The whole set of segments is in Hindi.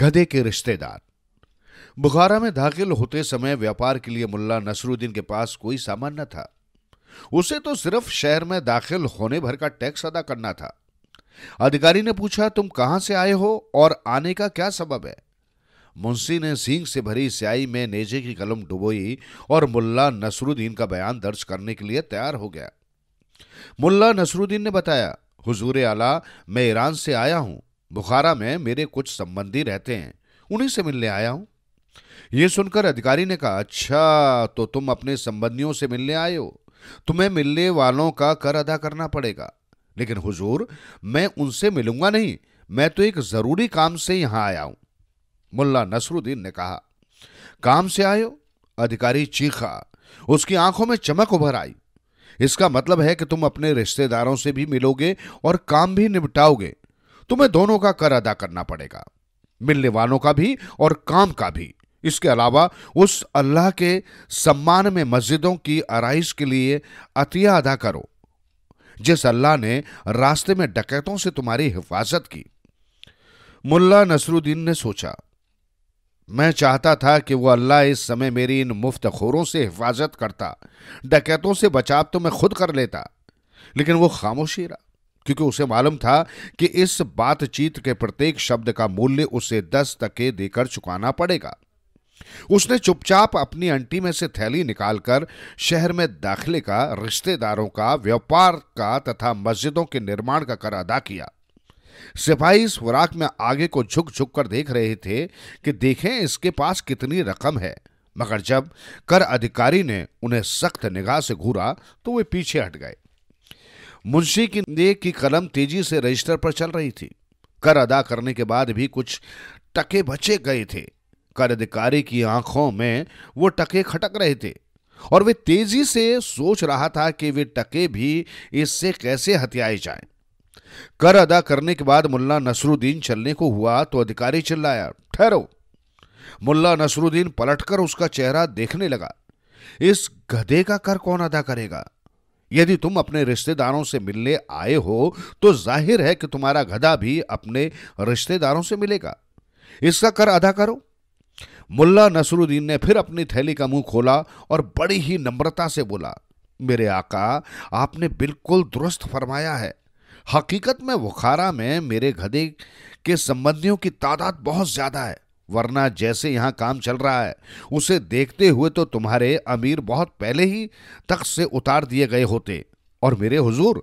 गधे के रिश्तेदार बुखारा में दाखिल होते समय व्यापार के लिए मुल्ला नसरुद्दीन के पास कोई सामान न था उसे तो सिर्फ शहर में दाखिल होने भर का टैक्स अदा करना था अधिकारी ने पूछा तुम कहां से आए हो और आने का क्या सबब है मुंशी ने सींग से भरी स्याही में नेजे की कलम डुबोई और मुल्ला नसरुद्दीन का बयान दर्ज करने के लिए तैयार हो गया मुल्ला नसरुद्दीन ने बताया हुजूर आला मैं ईरान से आया हूं बुखारा में मेरे कुछ संबंधी रहते हैं उन्हीं से मिलने आया हूं यह सुनकर अधिकारी ने कहा अच्छा तो तुम अपने संबंधियों से मिलने आए हो तुम्हें मिलने वालों का कर अदा करना पड़ेगा लेकिन हुजूर मैं उनसे मिलूंगा नहीं मैं तो एक जरूरी काम से यहां आया हूं मुल्ला नसरुद्दीन ने कहा काम से आयो अधिकारी चीखा उसकी आंखों में चमक उभर आई इसका मतलब है कि तुम अपने रिश्तेदारों से भी मिलोगे और काम भी निपटाओगे तुम्हें दोनों का कर अदा करना पड़ेगा मिलने वालों का भी और काम का भी इसके अलावा उस अल्लाह के सम्मान में मस्जिदों की आराइश के लिए अतिया अदा करो जिस अल्लाह ने रास्ते में डकैतों से तुम्हारी हिफाजत की मुल्ला नसरुद्दीन ने सोचा मैं चाहता था कि वो अल्लाह इस समय मेरी इन मुफ्त खोरों से हिफाजत करता डकैतों से बचाव तो मैं खुद कर लेता लेकिन वो खामोशी रहा क्योंकि उसे मालूम था कि इस बातचीत के प्रत्येक शब्द का मूल्य उसे दस तके देकर चुकाना पड़ेगा उसने चुपचाप अपनी अंटी में से थैली निकालकर शहर में दाखिले का रिश्तेदारों का व्यापार का तथा मस्जिदों के निर्माण का कर अदा किया सिपाही इस खुराक में आगे को झुक झुक कर देख रहे थे कि देखें इसके पास कितनी रकम है मगर जब कर अधिकारी ने उन्हें सख्त निगाह से घूरा तो वे पीछे हट गए मुंशी की नेक की कलम तेजी से रजिस्टर पर चल रही थी कर अदा करने के बाद भी कुछ टके बचे गए थे कर अधिकारी की आंखों में वो टके खटक रहे थे और वे तेजी से सोच रहा था कि वे टके भी इससे कैसे हत्याए जाएं। कर अदा करने के बाद मुल्ला नसरुद्दीन चलने को हुआ तो अधिकारी चिल्लाया ठहरो मुल्ला नसरुद्दीन पलटकर उसका चेहरा देखने लगा इस गधे का कर कौन अदा करेगा यदि तुम अपने रिश्तेदारों से मिलने आए हो तो जाहिर है कि तुम्हारा गधा भी अपने रिश्तेदारों से मिलेगा इसका कर अदा करो मुल्ला नसरुद्दीन ने फिर अपनी थैली का मुंह खोला और बड़ी ही नम्रता से बोला मेरे आका आपने बिल्कुल दुरुस्त फरमाया है हकीकत में बुखारा में मेरे गधे के संबंधियों की तादाद बहुत ज्यादा है वरना जैसे यहां काम चल रहा है उसे देखते हुए तो तुम्हारे अमीर बहुत पहले ही तख्त से उतार दिए गए होते और मेरे हुजूर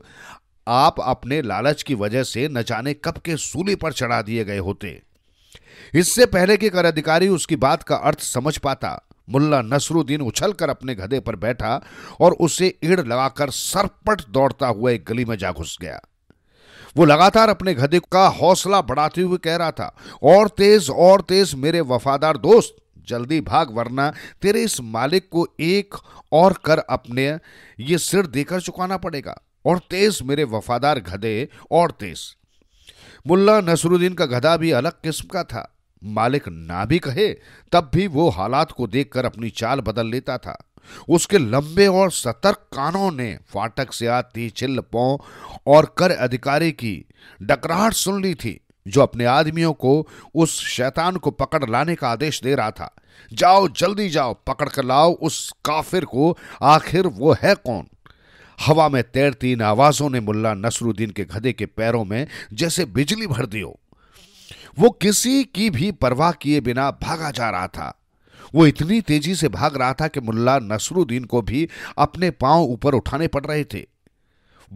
आप अपने लालच की वजह से न जाने कब के सूली पर चढ़ा दिए गए होते इससे पहले के कर अधिकारी उसकी बात का अर्थ समझ पाता मुल्ला नसरुद्दीन उछलकर अपने गधे पर बैठा और उसे ईड़ लगाकर सरपट दौड़ता हुआ एक गली में जा घुस गया वो लगातार अपने गधे का हौसला बढ़ाते हुए कह रहा था और तेज और तेज मेरे वफादार दोस्त जल्दी भाग वरना तेरे इस मालिक को एक और कर अपने ये सिर देकर चुकाना पड़ेगा और तेज मेरे वफादार गधे और तेज मुल्ला नसरुद्दीन का गधा भी अलग किस्म का था मालिक ना भी कहे तब भी वो हालात को देखकर अपनी चाल बदल लेता था उसके लंबे और सतर्क कानों ने फाटक से आती पों और कर अधिकारी की डकराहट सुन ली थी जो अपने आदमियों को उस शैतान को पकड़ लाने का आदेश दे रहा था जाओ जल्दी जाओ पकड़ कर लाओ उस काफिर को आखिर वो है कौन हवा में तैरती इन आवाजों ने मुल्ला नसरुद्दीन के गधे के पैरों में जैसे बिजली भर दी हो वो किसी की भी परवाह किए बिना भागा जा रहा था वो इतनी तेजी से भाग रहा था कि मुल्ला नसरुद्दीन को भी अपने पांव ऊपर उठाने पड़ रहे थे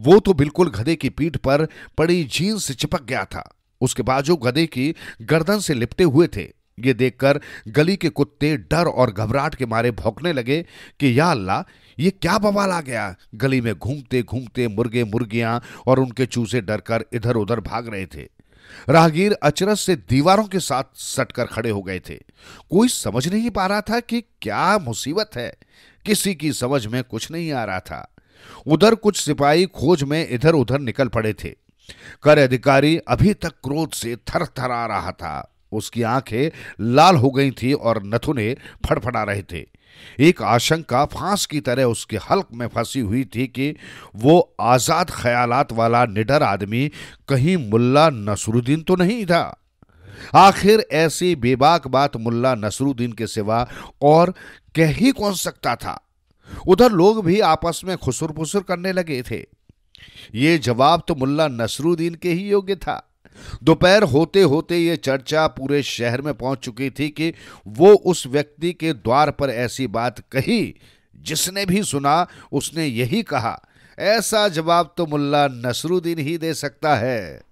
वो तो बिल्कुल गधे की पीठ पर पड़ी जीन से चिपक गया था उसके बाजू गधे की गर्दन से लिपटे हुए थे ये देखकर गली के कुत्ते डर और घबराहट के मारे भौंकने लगे कि या अल्लाह ये क्या बवाल आ गया गली में घूमते घूमते मुर्गे मुर्गियां और उनके चूसे डरकर इधर उधर भाग रहे थे राहगीर अचरज से दीवारों के साथ सटकर खड़े हो गए थे कोई समझ नहीं पा रहा था कि क्या मुसीबत है किसी की समझ में कुछ नहीं आ रहा था उधर कुछ सिपाही खोज में इधर उधर निकल पड़े थे कर अधिकारी अभी तक क्रोध से थर थर आ रहा था उसकी आंखें लाल हो गई थी और नथुने फड़फड़ा रहे थे एक आशंका फांस की तरह उसके हल्क में फंसी हुई थी कि वो आज़ाद ख्यालात वाला निडर आदमी कहीं मुल्ला नसरुद्दीन तो नहीं था आखिर ऐसी बेबाक बात मुल्ला नसरुद्दीन के सिवा और कह ही कौन सकता था उधर लोग भी आपस में खुसुर करने लगे थे ये जवाब तो मुल्ला नसरुद्दीन के ही योग्य था दोपहर होते होते ये चर्चा पूरे शहर में पहुंच चुकी थी कि वो उस व्यक्ति के द्वार पर ऐसी बात कही जिसने भी सुना उसने यही कहा ऐसा जवाब तो मुल्ला नसरुद्दीन ही दे सकता है